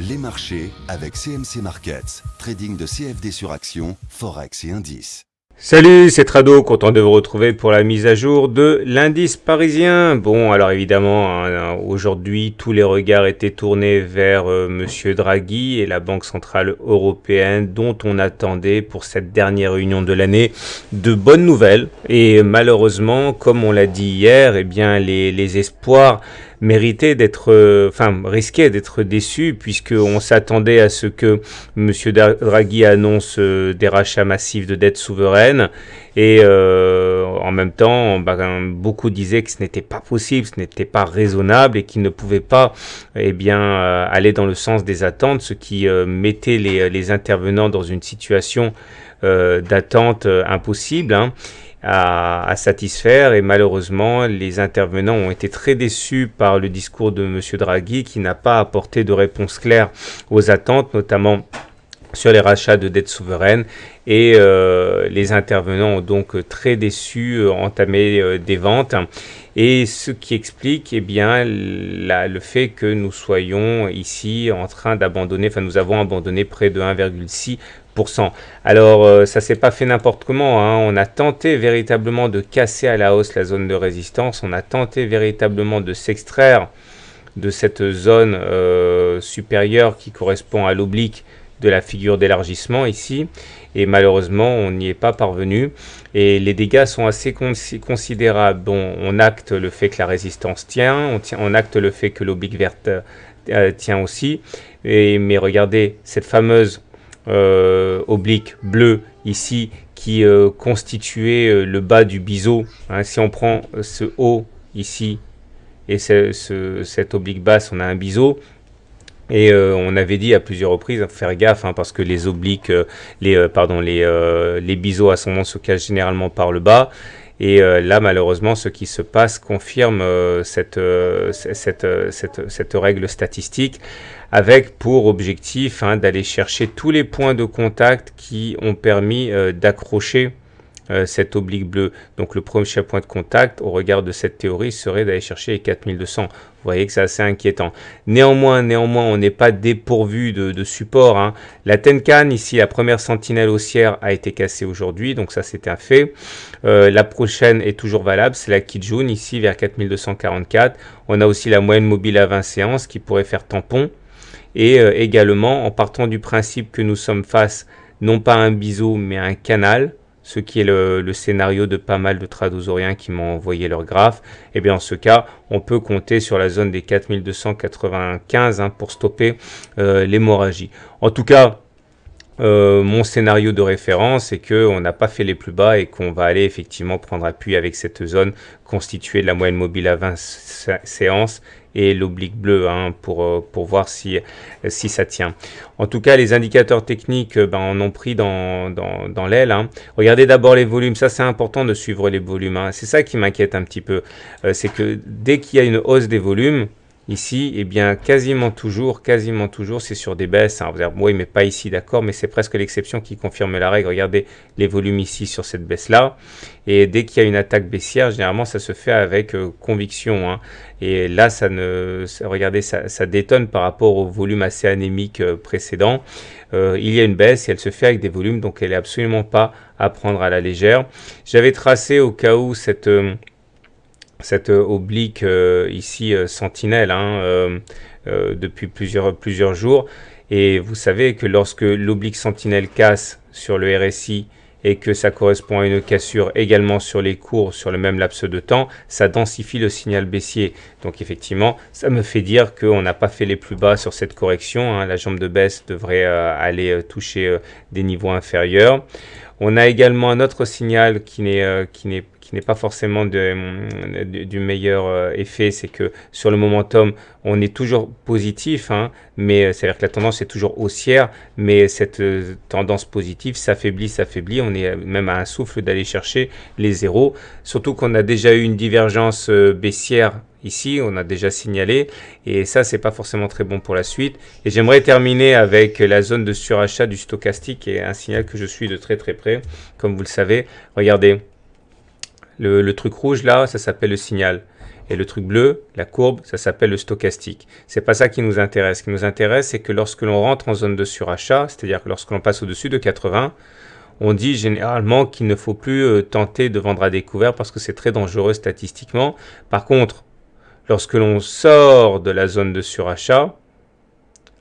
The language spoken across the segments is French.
Les marchés avec CMC Markets, trading de CFD sur actions, forex et indices. Salut, c'est Trado, content de vous retrouver pour la mise à jour de l'indice parisien. Bon, alors évidemment, hein, aujourd'hui, tous les regards étaient tournés vers euh, Monsieur Draghi et la Banque Centrale Européenne, dont on attendait pour cette dernière réunion de l'année de bonnes nouvelles. Et malheureusement, comme on l'a dit hier, eh bien, les espoirs méritait d'être, euh, enfin, risquait d'être déçu puisqu'on s'attendait à ce que M. Draghi annonce euh, des rachats massifs de dettes souveraines et euh, en même temps, bah, beaucoup disaient que ce n'était pas possible, ce n'était pas raisonnable et qu'il ne pouvait pas eh bien, aller dans le sens des attentes, ce qui mettait les, intervenants dans une situation d'attente impossible. Hein à, satisfaire et malheureusement les intervenants ont été très déçus par le discours de M. Draghi qui n'a pas apporté de réponse claire aux attentes, notamment sur les rachats de dettes souveraines et euh, les intervenants ont donc très déçus euh, entamé euh, des ventes et ce qui explique eh bien le fait que nous soyons ici en train d'abandonner enfin nous avons abandonné près de 1,6 alors euh, ça s'est pas fait n'importe comment, hein. on a tenté véritablement de casser à la hausse la zone de résistance, on a tenté véritablement de s'extraire de cette zone euh, supérieure qui correspond à l'oblique de la figure d'élargissement ici et malheureusement on n'y est pas parvenu et les dégâts sont assez considérables. Bon, on acte le fait que la résistance tient, on, acte le fait que l'oblique verte euh, tient aussi et, mais regardez cette fameuse euh, oblique bleu ici qui euh, constituait euh, le bas du biseau. Hein. si on prend ce haut ici et cette oblique basse, on a un biseau. Et on avait dit à plusieurs reprises, hein, faire gaffe, hein, parce que les obliques, les, pardon, les, les biseaux ascendants se cachent généralement par le bas. Et euh, là, malheureusement, ce qui se passe confirme euh, euh, cette, règle statistique avec pour objectif hein, d'aller chercher tous les points de contact qui ont permis d'accrocher euh, cet oblique bleu, Donc le premier point de contact au regard de cette théorie serait d'aller chercher les 4200. Vous voyez que c'est assez inquiétant. Néanmoins, néanmoins, on n'est pas dépourvu de, support. Hein. La Tenkan, ici, la première sentinelle haussière a été cassée aujourd'hui, donc ça c'est un fait. Euh, la prochaine est toujours valable, c'est la Kijun, ici vers 4244. On a aussi la moyenne mobile à 20 séances qui pourrait faire tampon. Et euh, également, en partant du principe que nous sommes face non pas à un biseau, mais à un canal, ce qui est le, scénario de pas mal de tradosauriens qui m'ont envoyé leur graphe, et eh bien en ce cas, on peut compter sur la zone des 4295 hein, pour stopper euh, l'hémorragie. En tout cas, euh, mon scénario de référence est qu'on n'a pas fait les plus bas et qu'on va aller effectivement prendre appui avec cette zone constituée de la moyenne mobile à 20 séances et l'oblique bleu, hein, euh, pour, voir si, si ça tient. En tout cas, les indicateurs techniques euh, ben, en ont pris dans, dans, dans l'aile. Hein. Regardez d'abord les volumes, ça c'est important de suivre les volumes. Hein. C'est ça qui m'inquiète un petit peu, euh, c'est que dès qu'il y a une hausse des volumes, Ici, eh bien, quasiment toujours, quasiment toujours, c'est sur des baisses. Hein. Vous oui, mais pas ici, d'accord, mais c'est presque l'exception qui confirme la règle. Regardez les volumes ici sur cette baisse-là. Et dès qu'il y a une attaque baissière, généralement, ça se fait avec euh, conviction. Hein. Et là, ça ne, regardez, ça, détonne par rapport au volume assez anémique euh, précédent. Euh, il y a une baisse et elle se fait avec des volumes, donc elle n'est absolument pas à prendre à la légère. J'avais tracé au cas où cette cette euh, oblique euh, ici euh, sentinelle hein, depuis plusieurs, plusieurs jours. Et vous savez que lorsque l'oblique sentinelle casse sur le RSI et que ça correspond à une cassure également sur les cours sur le même laps de temps, ça densifie le signal baissier. Donc effectivement, ça me fait dire qu'on n'a pas fait les plus bas sur cette correction. Hein. La jambe de baisse devrait aller toucher des niveaux inférieurs. On a également un autre signal qui n'est qui n'est qui n'est pas forcément du meilleur euh, effet, c'est que sur le momentum, on est toujours positif, hein, mais euh, c'est-à-dire que la tendance est toujours haussière, mais cette euh, tendance positive s'affaiblit, s'affaiblit, on est même à un souffle d'aller chercher les zéros, surtout qu'on a déjà eu une divergence baissière ici, on a déjà signalé, et ça, c'est pas forcément très bon pour la suite. Et j'aimerais terminer avec la zone de surachat du stochastique, et un signal que je suis de très très près, comme vous le savez. Regardez, le, truc rouge là, ça s'appelle le signal. Et le truc bleu, la courbe, ça s'appelle le stochastique. C'est pas ça qui nous intéresse. Ce qui nous intéresse, c'est que lorsque l'on rentre en zone de surachat, c'est-à-dire que lorsque l'on passe au-dessus de 80, on dit généralement qu'il ne faut plus euh, tenter de vendre à découvert parce que c'est très dangereux statistiquement. Par contre, lorsque l'on sort de la zone de surachat,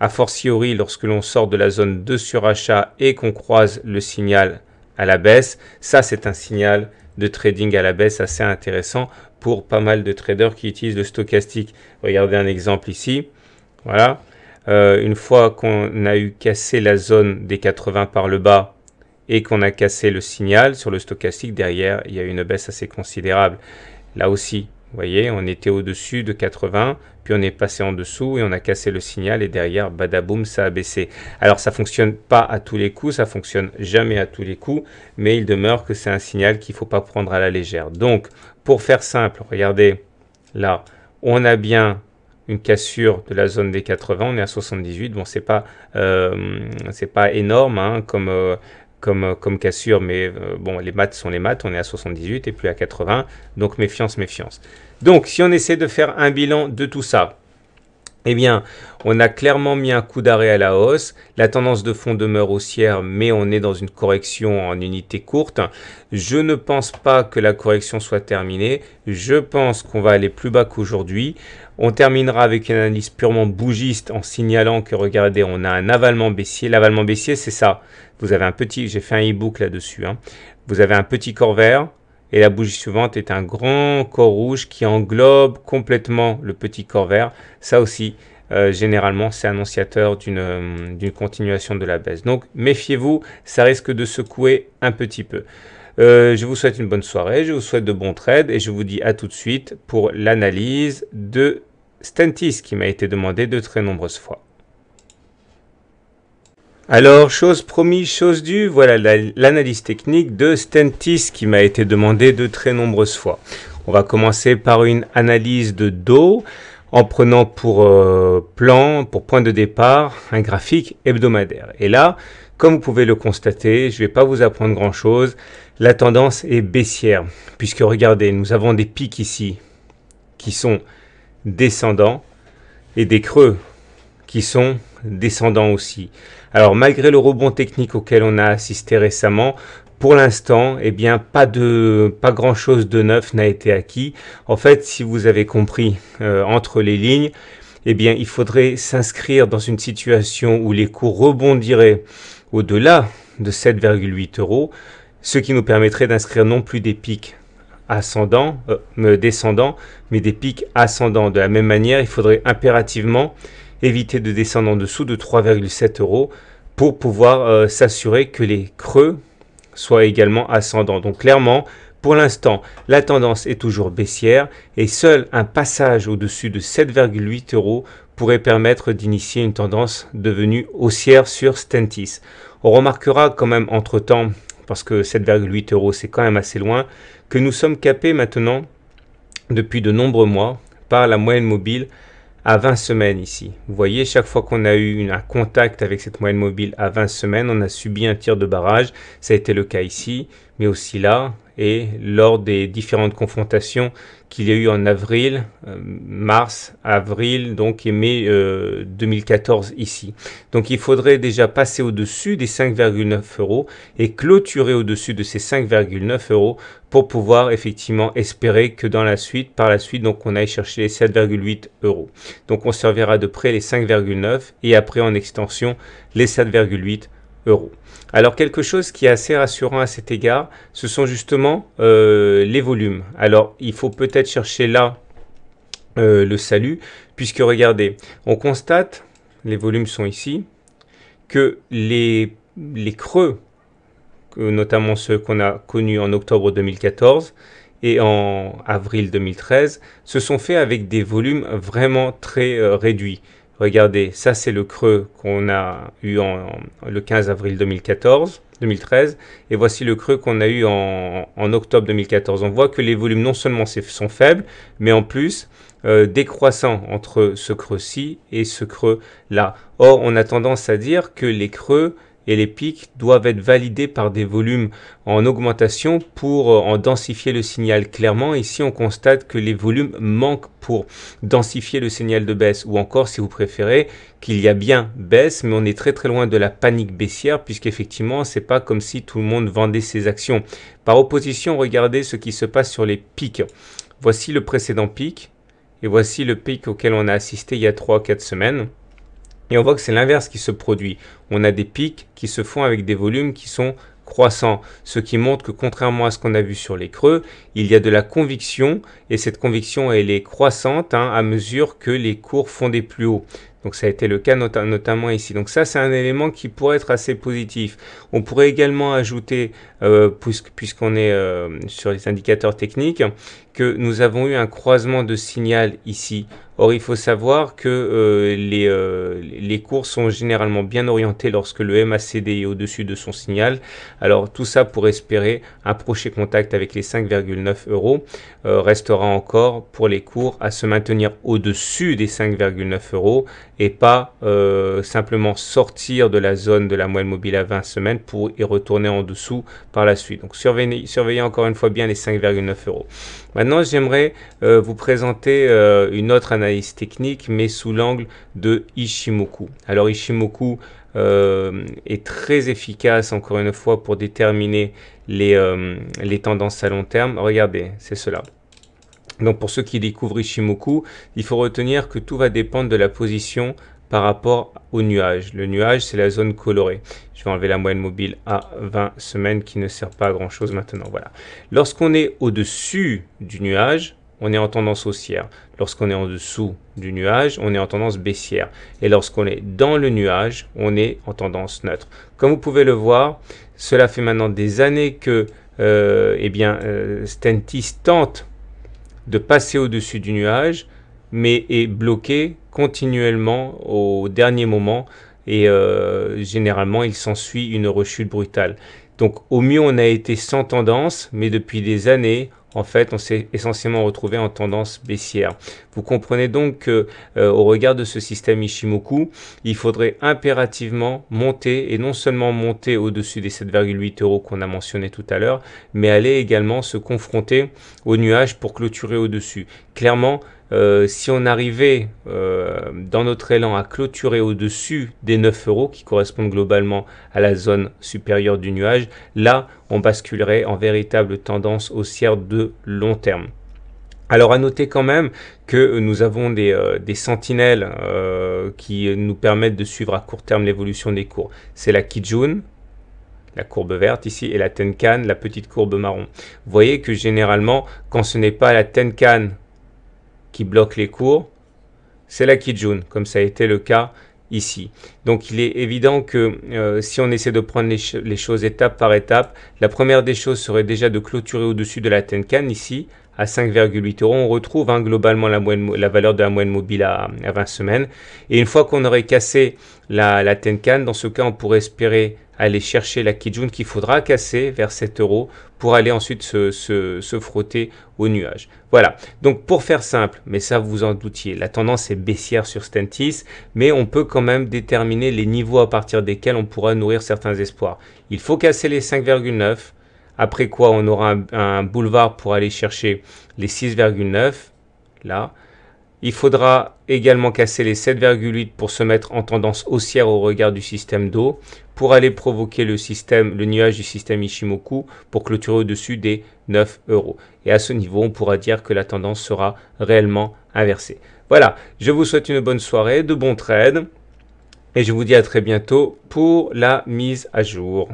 a fortiori lorsque l'on sort de la zone de surachat et qu'on croise le signal à la baisse, ça c'est un signal de trading à la baisse assez intéressant pour pas mal de traders qui utilisent le stochastique. Regardez un exemple ici. Voilà. Euh, une fois qu'on a eu cassé la zone des 80 par le bas et qu'on a cassé le signal sur le stochastique, derrière, il y a une baisse assez considérable. Là aussi, vous voyez, on était au-dessus de 80, puis on est passé en dessous et on a cassé le signal et derrière, badaboum, ça a baissé. Alors ça fonctionne pas à tous les coups, ça fonctionne jamais à tous les coups, mais il demeure que c'est un signal qu'il faut pas prendre à la légère. Donc, pour faire simple, regardez, là, on a bien une cassure de la zone des 80, on est à 78, bon c'est pas, euh, pas énorme hein, comme, euh, comme, euh, comme cassure, mais euh, bon, les maths sont les maths, on est à 78 et plus à 80, donc méfiance, méfiance. Donc, si on essaie de faire un bilan de tout ça, eh bien, on a clairement mis un coup d'arrêt à la hausse. La tendance de fond demeure haussière, mais on est dans une correction en unité courte. Je ne pense pas que la correction soit terminée. Je pense qu'on va aller plus bas qu'aujourd'hui. On terminera avec une analyse purement bougiste en signalant que regardez, on a un avalement baissier. L'avalement baissier, c'est ça. Vous avez un petit, j'ai fait un e-book là-dessus. Hein. Vous avez un petit corps vert et la bougie suivante est un grand corps rouge qui englobe complètement le petit corps vert. Ça aussi, euh, généralement, c'est annonciateur euh, d'une continuation de la baisse. Donc, méfiez-vous, ça risque de secouer un petit peu. Euh, je vous souhaite une bonne soirée, je vous souhaite de bons trades et je vous dis à tout de suite pour l'analyse de Stentis qui m'a été demandé de très nombreuses fois. Alors, chose promise, chose due, voilà l'analyse technique de Stentis qui m'a été demandé de très nombreuses fois. On va commencer par une analyse de dos en prenant pour euh, plan, pour point de départ, un graphique hebdomadaire. Et là, comme vous pouvez le constater, je ne vais pas vous apprendre grand-chose, la tendance est baissière, puisque regardez, nous avons des pics ici qui sont descendants et des creux qui sont descendants aussi. Alors malgré le rebond technique auquel on a assisté récemment, pour l'instant, eh bien, pas de, pas grand chose de neuf n'a été acquis. En fait, si vous avez compris euh, entre les lignes, eh bien, il faudrait s'inscrire dans une situation où les cours rebondiraient au-delà de 7,8 euros, ce qui nous permettrait d'inscrire non plus des pics ascendant, euh, mais des pics ascendants. De la même manière, il faudrait impérativement éviter de descendre en dessous de 3,7 euros pour pouvoir euh, s'assurer que les creux soient également ascendants. Donc clairement, pour l'instant, la tendance est toujours baissière et seul un passage au-dessus de 7,8 euros pourrait permettre d'initier une tendance devenue haussière sur Stentis. On remarquera quand même entre-temps parce que 7,8 euros c'est quand même assez loin, que nous sommes capés maintenant depuis de nombreux mois par la moyenne mobile à 20 semaines ici. Vous voyez, chaque fois qu'on a eu un contact avec cette moyenne mobile à 20 semaines, on a subi un tir de barrage. Ça a été le cas ici, mais aussi là, et lors des différentes confrontations qu'il y a eu en avril, euh, mars, avril, donc et mai 2014 euh, ici. Donc il faudrait déjà passer au-dessus des 5,9 euros et clôturer au-dessus de ces 5,9 euros pour pouvoir effectivement espérer que dans la suite, par la suite, donc on aille chercher les 7,8 euros. Donc on servira de près les 5,9 et après en extension les 7,8 euros. Alors quelque chose qui est assez rassurant à cet égard, ce sont justement euh, les volumes. Alors il faut peut-être chercher là euh, le salut, puisque regardez, on constate, les volumes sont ici, que les, creux, notamment ceux qu'on a connus en octobre 2014 et en avril 2013, se sont faits avec des volumes vraiment très euh, réduits. Regardez, ça c'est le creux qu'on a eu en, le 15 avril 2014, 2013, et voici le creux qu'on a eu en, octobre 2014. On voit que les volumes non seulement sont faibles, mais en plus euh, décroissants entre ce creux-ci et ce creux-là. Or, on a tendance à dire que les creux et les pics doivent être validés par des volumes en augmentation pour euh, en densifier le signal clairement. Ici, on constate que les volumes manquent pour densifier le signal de baisse ou encore, si vous préférez, qu'il y a bien baisse, mais on est très très loin de la panique baissière puisqu'effectivement, c'est pas comme si tout le monde vendait ses actions. Par opposition, regardez ce qui se passe sur les pics. Voici le précédent pic et voici le pic auquel on a assisté il y a 3-4 semaines. Et on voit que c'est l'inverse qui se produit. On a des pics qui se font avec des volumes qui sont croissants, ce qui montre que contrairement à ce qu'on a vu sur les creux, il y a de la conviction et cette conviction elle est croissante hein, à mesure que les cours font des plus hauts. Donc ça a été le cas notamment ici. Donc ça, c'est un élément qui pourrait être assez positif. On pourrait également ajouter, euh, puisqu'on est euh, sur les indicateurs techniques, que nous avons eu un croisement de signal ici. Or, il faut savoir que euh, les, euh, les, cours sont généralement bien orientés lorsque le MACD est au-dessus de son signal. Alors, tout ça pour espérer un prochain contact avec les 5,9 euros euh, restera encore pour les cours à se maintenir au-dessus des 5,9 euros et pas simplement sortir de la zone de la moelle mobile à 20 semaines pour y retourner en dessous par la suite. Donc, surveillez, surveillez encore une fois bien les 5,9 euros. Maintenant, j'aimerais euh, vous présenter euh, une autre analyse technique, mais sous l'angle de Ishimoku. Alors Ishimoku euh, est très efficace, encore une fois, pour déterminer les, les tendances à long terme. Regardez, c'est cela. Donc pour ceux qui découvrent Ishimoku, il faut retenir que tout va dépendre de la position par rapport au nuage. Le nuage, c'est la zone colorée. Je vais enlever la moyenne mobile à 20 semaines qui ne sert pas à grand chose maintenant. Voilà. Lorsqu'on est au-dessus du nuage, on est en tendance haussière. Lorsqu'on est en dessous du nuage, on est en tendance baissière. Et lorsqu'on est dans le nuage, on est en tendance neutre. Comme vous pouvez le voir, cela fait maintenant des années que euh, eh bien, euh, Stentis tente de passer au-dessus du nuage mais est bloqué continuellement au dernier moment et euh, généralement il s'ensuit une rechute brutale. Donc au mieux on a été sans tendance, mais depuis des années en fait, on s'est essentiellement retrouvé en tendance baissière. Vous comprenez donc que, euh, au regard de ce système Ishimoku, il faudrait impérativement monter et non seulement monter au-dessus des 7,8 euros qu'on a mentionné tout à l'heure, mais aller également se confronter aux nuages pour clôturer au-dessus. Clairement, euh, si on arrivait euh, dans notre élan à clôturer au-dessus des 9 euros qui correspondent globalement à la zone supérieure du nuage, là on basculerait en véritable tendance haussière de long terme. Alors à noter quand même que nous avons des, euh, des sentinelles qui nous permettent de suivre à court terme l'évolution des cours. C'est la Kijun, la courbe verte ici, et la Tenkan, la petite courbe marron. Vous voyez que généralement, quand ce n'est pas la Tenkan qui bloque les cours, c'est la Kijun, comme ça a été le cas ici. Donc il est évident que euh, si on essaie de prendre les, choses étape par étape, la première des choses serait déjà de clôturer au-dessus de la Tenkan ici, à 5,8 euros. On retrouve hein, globalement la, la, valeur de la moyenne mobile à, 20 semaines. Et une fois qu'on aurait cassé la, la, Tenkan, dans ce cas, on pourrait espérer aller chercher la Kijun qu'il faudra casser vers 7 euros pour aller ensuite se, frotter au nuage. Voilà, donc pour faire simple, mais ça vous en doutiez, la tendance est baissière sur Stentis, mais on peut quand même déterminer les niveaux à partir desquels on pourra nourrir certains espoirs. Il faut casser les 5,9, après quoi on aura un, un boulevard pour aller chercher les 6,9, là, il faudra également casser les 7,8 pour se mettre en tendance haussière au regard du système d'eau, pour aller provoquer le système, le nuage du système Ishimoku pour clôturer au-dessus des 9 euros. Et à ce niveau, on pourra dire que la tendance sera réellement inversée. Voilà, je vous souhaite une bonne soirée, de bons trades, et je vous dis à très bientôt pour la mise à jour.